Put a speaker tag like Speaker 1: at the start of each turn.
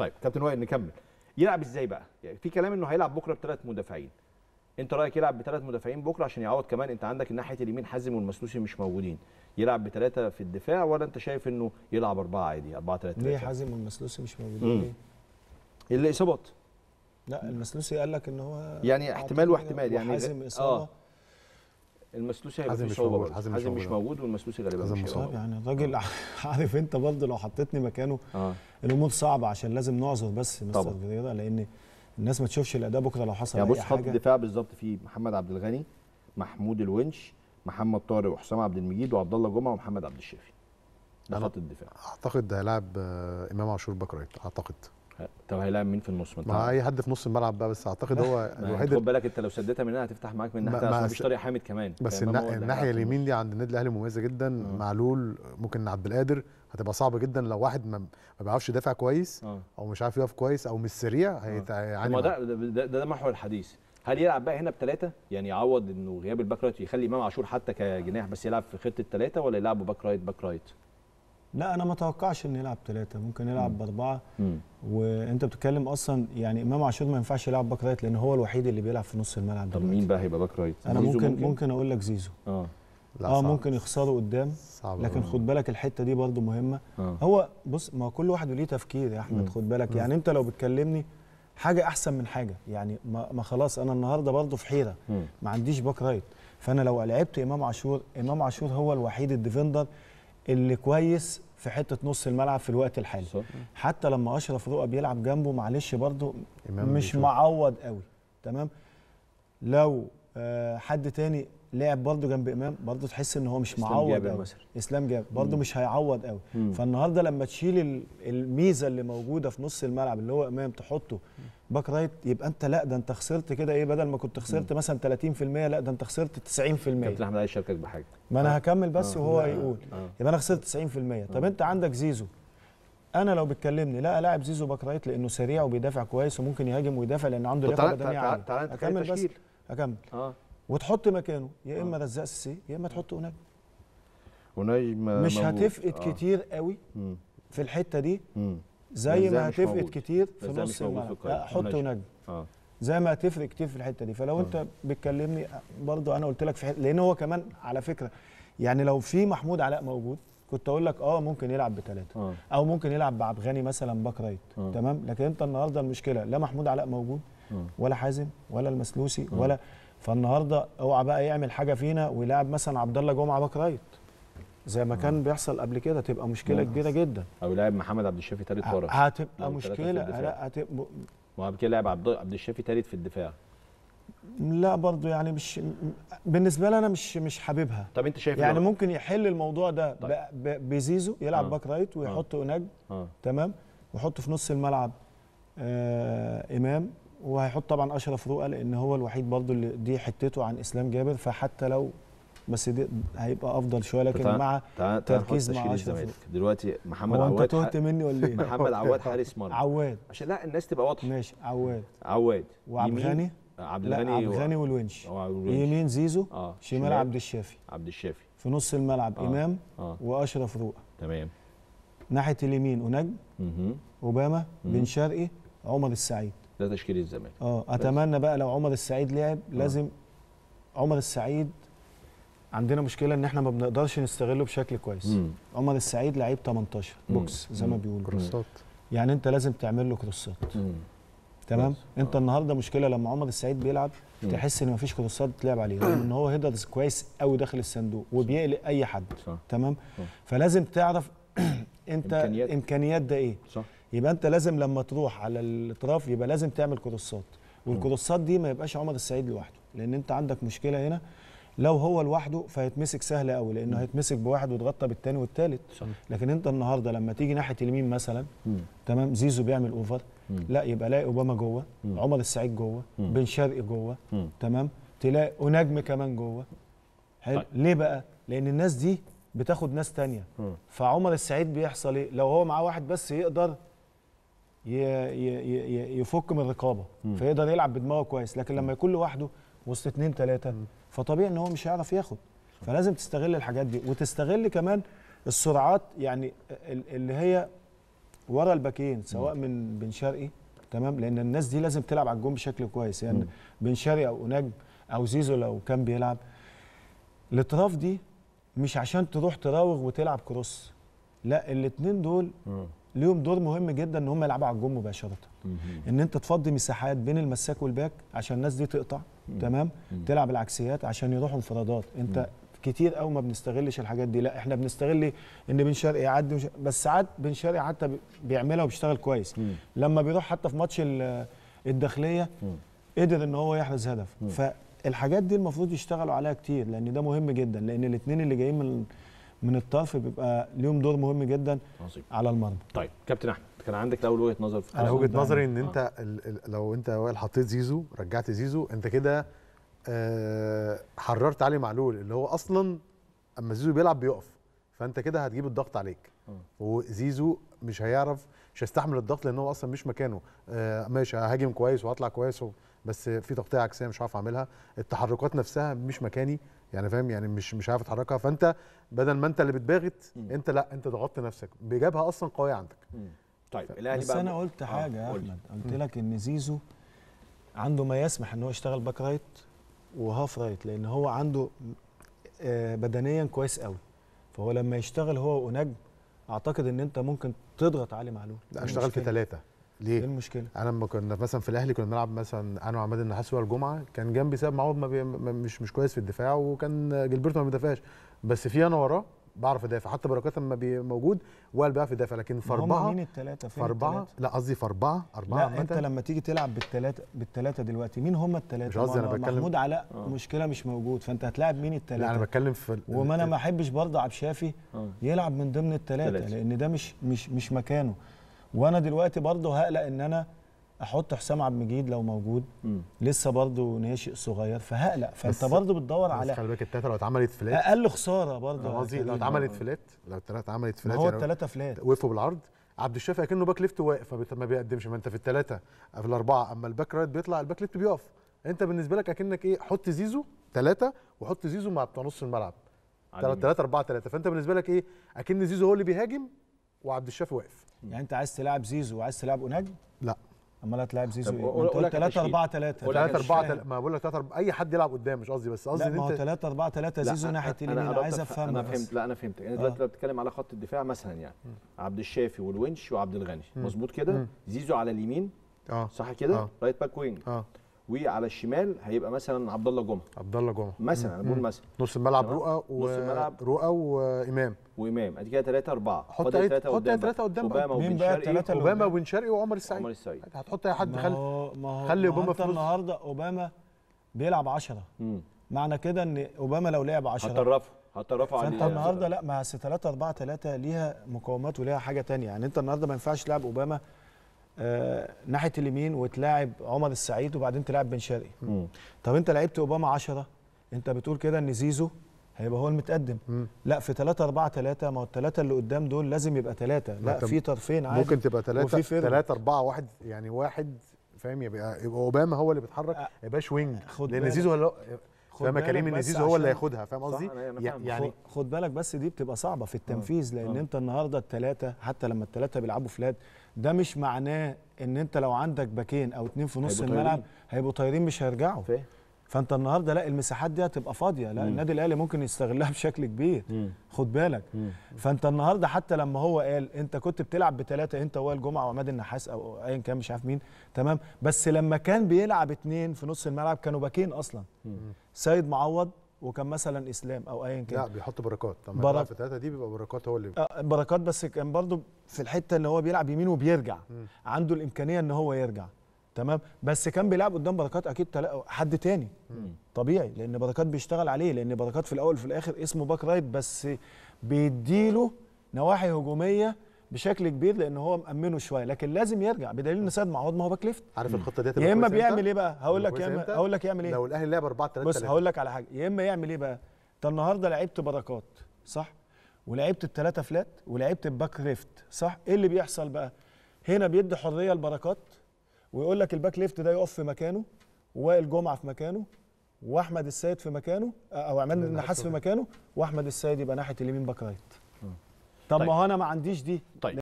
Speaker 1: طيب كابتن وائل نكمل يلعب ازاي بقى يعني في كلام انه هيلعب بكره بثلاث مدافعين انت رايك يلعب بثلاث مدافعين بكره عشان يعوض كمان انت عندك الناحيه اليمين حازم والمسلوسي مش موجودين يلعب بثلاثه في الدفاع ولا انت شايف انه يلعب اربعه عادي اربعه ثلاثه ليه
Speaker 2: حازم والمسلوسي مش موجودين ليه؟ الاصابات لا المسلوسي قال لك ان هو يعني احتمال واحتمال يعني حازم آه. اصابه
Speaker 1: آه. المسلوسي هيبقى فيه مش برضه حازم مش مش موجود والمسلوسي غالبا مش مصاب
Speaker 2: يعني الراجل آه. عارف انت برضه لو حطيتني مكانه آه. الامور صعبه عشان لازم نعذر بس مستر جريدة لان الناس ما تشوفش الاداء بكره لو حصل يعني بص خط الدفاع
Speaker 1: بالظبط فيه محمد عبد الغني محمود الونش محمد طارق وحسام عبد المجيد وعبد الله جمعه ومحمد عبد الشافي
Speaker 3: ده خط الدفاع اعتقد هيلاعب آه، امام عاشور باك رايت اعتقد
Speaker 1: طب هيلاعب مين في النص ما اي
Speaker 3: حد في نص الملعب بقى بس اعتقد هو الوحيد يعني خد
Speaker 1: بالك انت لو سددتها من هنا هتفتح معاك من ناحيه مش فيش طريق حامد كمان بس الناحيه اليمين
Speaker 3: دي عند النادي الاهلي مميزه جدا آه. معلول ممكن عبد القادر هتبقى صعبه جدا لو واحد ما, بيعرفش يدافع كويس آه. او مش عارف يقف كويس او مش سريع آه. هيعاني ما ده
Speaker 1: ده, ده محور الحديث هل يلعب بقى هنا بثلاثه يعني يعوض انه غياب الباك رايت يخلي امام عاشور حتى كجناح بس يلعب في خطه الثلاثه ولا يلعبه باك رايت باك رايت
Speaker 2: لا انا ما اتوقعش ان يلعب ثلاثه ممكن يلعب باربعه وانت بتتكلم اصلا يعني امام عاشور ما ينفعش يلعب باك رايت لان هو الوحيد اللي بيلعب في نص الملعب طب مين بقى هيبقى باك رايت انا ممكن ممكن, اقول لك زيزو اه اه ممكن يخسره قدام لكن خد بالك الحته دي برده مهمه آه. هو بص ما كل واحد ليه تفكير يا احمد خد بالك يعني انت لو بتكلمني حاجه احسن من حاجه يعني ما, ما خلاص انا النهارده برده في حيره ما عنديش باك رايت فانا لو لعبت امام عاشور امام عاشور هو الوحيد الديفندر اللي كويس في حته نص الملعب في الوقت الحالي صح. حتى لما اشرف رؤى بيلعب جنبه معلش برضه مش بيشوف. معوض قوي تمام لو آه، حد تاني لعب برده جنب امام برده تحس ان هو مش إسلام معوض جابر مثلا اسلام جابر برده مش هيعوض قوي فالنهارده لما تشيل الميزه اللي موجوده في نص الملعب اللي هو امام تحطه باك رايت يبقى انت لا ده انت خسرت كده ايه بدل ما كنت خسرت مم. مثلا 30% لا ده انت خسرت 90% كابتن احمد عايز يشاركك بحاجه ما انا آه. هكمل بس آه. وهو يقول آه. آه. يبقى انا خسرت 90% طب آه. انت عندك زيزو انا لو بتكلمني لا لاعب زيزو باك رايت لانه سريع وبيدافع كويس وممكن يهاجم ويدافع لان عنده لياقه بدنيه عاليه اكمل بس اكمل آه. وتحط مكانه يا اما آه. رزاق سيسي يا اما تحط اوناي
Speaker 1: اوناي مش هتفقد آه. كتير
Speaker 2: قوي مم. في الحته دي مم. زي ما هتفقد كتير في نص الملعب حط ونجم آه. زي ما هتفرق كتير في الحته دي فلو آه. انت بتكلمني برضو انا قلت لك في لان هو كمان على فكره يعني لو في محمود علاء موجود كنت اقول لك اه ممكن يلعب بثلاثه آه. او ممكن يلعب بعبغاني مثلا باك رايت آه. تمام لكن انت النهارده المشكله لا محمود علاء موجود آه. ولا حازم ولا المسلوسي آه. ولا فالنهارده اوعى بقى يعمل حاجه فينا ويلاعب مثلا عبد الله جمعه باك رايت زي ما كان آه. بيحصل قبل كده تبقى مشكله آه. كبيره جدا
Speaker 1: او لاعب محمد عبد الشافي ثالث ورا هتبقى مشكله لا هتبقى ما هو كده لاعب عبد الشافي ثالث في الدفاع
Speaker 2: لا برضه يعني مش بالنسبه لي انا مش مش حاببها
Speaker 1: طب انت شايف يعني
Speaker 2: ممكن يحل الموضوع ده طيب. بزيزو يلعب آه. باك رايت ويحط آه. اوناج آه. تمام ويحط في نص الملعب آه امام وهيحط طبعا اشرف رؤى لان هو الوحيد برضه اللي دي حتته عن اسلام جابر فحتى لو بس دي هيبقى افضل شويه لكن مع تركيز مع الزمالك
Speaker 1: دلوقتي محمد عواد انت تهت مني ولا ايه؟ محمد عواد حارس مرمى عواد
Speaker 2: عشان لا الناس تبقى واضحه ماشي عواد عواد وعبد الغني عبد الغني عبد الغني والونش يمين زيزو آه. شمال عبد الشافي عبد الشافي في نص الملعب آه. امام آه. واشرف رؤى تمام ناحيه اليمين ونجم اوباما بن شرقي عمر السعيد
Speaker 1: ده تشكيل الزمالك
Speaker 2: اه اتمنى بقى لو عمر السعيد لعب آه. لازم أوه. عمر السعيد عندنا مشكله ان احنا ما بنقدرش نستغله بشكل كويس مم. عمر السعيد لعيب 18 بوكس زي ما بيقولوا كروسات يعني انت لازم تعمل له كروسات تمام انت آه. النهارده مشكله لما عمر السعيد بيلعب مم. تحس ان مفيش كروسات تلعب عليه رغم ان هو هيدرز كويس قوي داخل الصندوق وبيقلق اي حد صح. تمام صح. فلازم تعرف انت امكانيات, إمكانيات ده ايه صح. يبقى انت لازم لما تروح على الاطراف يبقى لازم تعمل كروسات والكروسات دي ما يبقاش عمر السعيد لوحده لان انت عندك مشكله هنا لو هو لوحده فهيتمسك سهل قوي لانه هيتمسك بواحد ويتغطى بالثاني والثالث لكن انت النهارده لما تيجي ناحيه اليمين مثلا تمام زيزو بيعمل اوفر لا يبقى لاقي اوباما جوه عمر السعيد جوه بن شرقي جوه تمام تلاقي ونجم كمان جوه حلو طيب. ليه بقى لان الناس دي بتاخد ناس ثانيه فعمر السعيد بيحصل ايه لو هو معاه واحد بس يقدر يفك من الرقابه فيقدر يلعب بدماغه كويس لكن لما يكون لوحده وسط اثنين ثلاثه فطبيعي ان هو مش هيعرف ياخد فلازم تستغل الحاجات دي وتستغل كمان السرعات يعني اللي هي ورا الباكين سواء من بن شرقي تمام لان الناس دي لازم تلعب على الجون بشكل كويس يعني بن شرقي او نجم او زيزو لو كان بيلعب الاطراف دي مش عشان تروح تراوغ وتلعب كروس لا الاثنين دول ليهم دور مهم جدا ان هم يلعبوا على الجون مباشره ان انت تفضي مساحات بين المساك والباك عشان الناس دي تقطع تمام تلعب العكسيات عشان يروحوا انفرادات انت كتير قوي ما بنستغلش الحاجات دي لا احنا بنستغل ان بن شرقي يعدي مش... بس ساعات بن شرقي حتى بيعملها وبيشتغل كويس مم. لما بيروح حتى في ماتش الداخليه قدر ان هو يحرز هدف مم. فالحاجات دي المفروض يشتغلوا عليها كتير لان ده مهم جدا لان الاثنين اللي جايين من من الطرف
Speaker 3: بيبقى ليهم دور مهم جدا عظيم. على المرمى
Speaker 1: طيب كابتن احمد كان عندك الاول وجهه نظر في انا وجهه نظري ان آه. انت
Speaker 3: آه. لو انت وائل حطيت زيزو رجعت زيزو انت كده آه حررت علي معلول اللي هو اصلا اما زيزو بيلعب بيقف فانت كده هتجيب الضغط عليك اه. وزيزو مش هيعرف مش هيستحمل الضغط لان هو اصلا مش مكانه آه ماشي ههاجم كويس وهطلع كويس بس في تغطيه عكسيه مش عارف اعملها التحركات نفسها مش مكاني يعني فاهم يعني مش مش عارف اتحركها فانت بدل ما انت اللي بتباغت انت لا انت ضغطت نفسك بجابها اصلا قويه عندك طيب الاهلي بس انا قلت
Speaker 2: آه، حاجه يا احمد قلت لك ان زيزو عنده ما يسمح ان هو يشتغل باك رايت وهاف رايت لان هو عنده آه، بدنيا كويس قوي فهو لما
Speaker 3: يشتغل هو ونجم اعتقد ان انت ممكن تضغط علي معلول لا إيه اشتغل في ثلاثه ليه؟ ايه المشكله؟ انا لما كنا مثلا في الاهلي كنا بنلعب مثلا انا وعماد النحاس هو الجمعه كان جنبي ساب معوض ما مش مش كويس في الدفاع وكان جلبرتو ما بيدافعش بس في انا وراه بعرف ادافع حتى بركات لما موجود وائل بيعرف يدافع لكن في اربعه مين الثلاثه في اربعه لا قصدي في اربعه اربعه لا انت لما تيجي تلعب بالثلاثه بالثلاثه دلوقتي مين هم الثلاثه مش قصدي انا بتكلم محمود علاء
Speaker 2: آه. مشكله مش موجود فانت هتلاعب مين الثلاثه لا انا بتكلم
Speaker 3: في وما انا ما
Speaker 2: احبش برضه عبد الشافي آه. يلعب من ضمن الثلاثه لان ده مش مش مش مكانه وانا دلوقتي برضه هقلق ان انا احط حسام عبد المجيد لو موجود م. لسه برضه ناشئ صغير فهقلق فانت برضه بتدور على خلي
Speaker 3: بالك الثلاثه لو اتعملت فلات اقل خساره برضه قصدي يعني. لو اتعملت فلات لو الثلاثه اتعملت فلات هو يعني الثلاثه فلات وقفوا بالعرض عبد الشافي اكنه باك ليفت واقف ما بيقدمش ما انت في الثلاثه في الاربعه اما الباك رايت بيطلع الباك ليفت بيقف انت بالنسبه لك اكنك ايه حط زيزو ثلاثه وحط زيزو مع بتاع نص الملعب تلاته اربعه تلاته فانت بالنسبه لك ايه اكن زيزو هو اللي بيهاجم وعبد الشافي واقف يعني انت عايز تلعب زيزو وعايز تلعب اوناجي؟
Speaker 2: لا امال هتلاعب زيزو ايه قول 3 4 3 3 4
Speaker 3: ما بقول لك 3 4 اي حد يلعب قدام مش قصدي بس قصدي ان انت 3
Speaker 2: 4 3 زيزو ناحيه اليمين عايز افهم انا فهمت لا
Speaker 3: انا فهمتك يعني انا دلوقتي
Speaker 1: بتتكلم على خط الدفاع مثلا يعني عبد الشافي والونش وعبد الغني مظبوط كده زيزو على اليمين اه صح كده رايت باك وينج وعلى الشمال هيبقى مثلا عبد الله جمعه عبد الله جمعه مثلا انا بقول مثلا
Speaker 3: نص الملعب رؤى و... نص الملعب رؤى وامام
Speaker 1: وامام ادي كده 3 4 حط اي 3 قدام حط 3 قدام اوباما وبن شرقي اوباما وبن
Speaker 3: شرقي وعمر السعيد عمر السعيد هتحط اي حد خلي خلي اوباما في النهارده
Speaker 2: اوباما بيلعب 10 معنى كده ان اوباما لو لعب 10 هتطرفه
Speaker 1: هترفع عليه فانت النهارده
Speaker 2: لا ما هي 3 4 3 ليها مقومات وليها حاجه ثانيه يعني انت النهارده ما ينفعش تلعب اوباما آه، ناحيه اليمين وتلاعب عمر السعيد وبعدين تلاعب بن شرقي طب انت لعبت اوباما 10 انت بتقول كده ان زيزو هيبقى هو المتقدم مم. لا في 3 4 3
Speaker 3: ما هو الثلاثه اللي قدام دول لازم يبقى ثلاثه لا في طرفين عادي ممكن تبقى ثلاثه 3 4 1 يعني واحد فاهم يبقى, اوباما هو اللي بيتحرك آه. ما يبقاش وينج لان زيزو فاهم كريم ان زيزو هو اللي هياخدها فاهم قصدي يعني خد بالك بس دي بتبقى صعبه في آه.
Speaker 2: التنفيذ لان آه. انت النهارده الثلاثه حتى لما الثلاثه بيلعبوا فلات ده مش معناه ان انت لو عندك باكين او اتنين في نص الملعب هيبقوا طايرين مش هيرجعوا فانت النهارده لا المساحات دي هتبقى فاضيه لا مم. النادي الاهلي ممكن يستغلها بشكل كبير مم. خد بالك مم. فانت النهارده حتى لما هو قال انت كنت بتلعب بثلاثه انت وائل جمعه وعماد النحاس او ايا كان مش عارف مين تمام بس لما كان بيلعب اثنين في نص الملعب كانوا باكين اصلا مم. سيد معوض وكان مثلا اسلام او ايا كان لا
Speaker 3: بيحط بركات لما برك... في ثلاثه دي بيبقى بركات هو اللي
Speaker 2: آه بركات بس كان برضو في الحته ان هو بيلعب يمين وبيرجع مم. عنده الامكانيه ان هو يرجع تمام بس كان بيلعب قدام بركات اكيد حد تاني مم. طبيعي لان بركات بيشتغل عليه لان بركات في الاول وفي الاخر اسمه باك رايت بس بيديله نواحي هجوميه بشكل كبير لان هو مامنه شويه لكن لازم يرجع بدليل ان سيد معوض ما هو باك ليفت
Speaker 3: عارف الخطه دي يا اما بيعمل ايه بقى هقول لك يا هقول لك يعمل ايه لو الاهلي
Speaker 2: لعب 4 3 بص هقول لك على حاجه يا اما يعمل ايه بقى انت النهارده لعبت بركات صح ولعبت الثلاثه فلات ولعبت الباك ليفت صح ايه اللي بيحصل بقى هنا بيدي حريه لبركات ويقول لك الباك ليفت ده يقف في مكانه ووائل جمعه في مكانه واحمد السيد في مكانه او عماد النحاس في مكانه واحمد السيد يبقى ناحيه اليمين باك رايت آه. طب طيب. ما هو انا ما عنديش دي طيب.